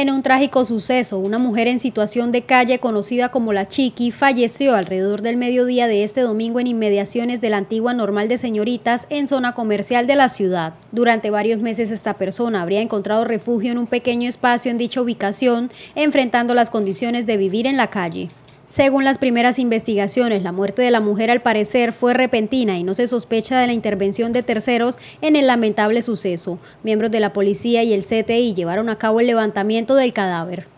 En un trágico suceso, una mujer en situación de calle conocida como la Chiqui falleció alrededor del mediodía de este domingo en inmediaciones de la antigua normal de señoritas en zona comercial de la ciudad. Durante varios meses esta persona habría encontrado refugio en un pequeño espacio en dicha ubicación, enfrentando las condiciones de vivir en la calle. Según las primeras investigaciones, la muerte de la mujer al parecer fue repentina y no se sospecha de la intervención de terceros en el lamentable suceso. Miembros de la policía y el CTI llevaron a cabo el levantamiento del cadáver.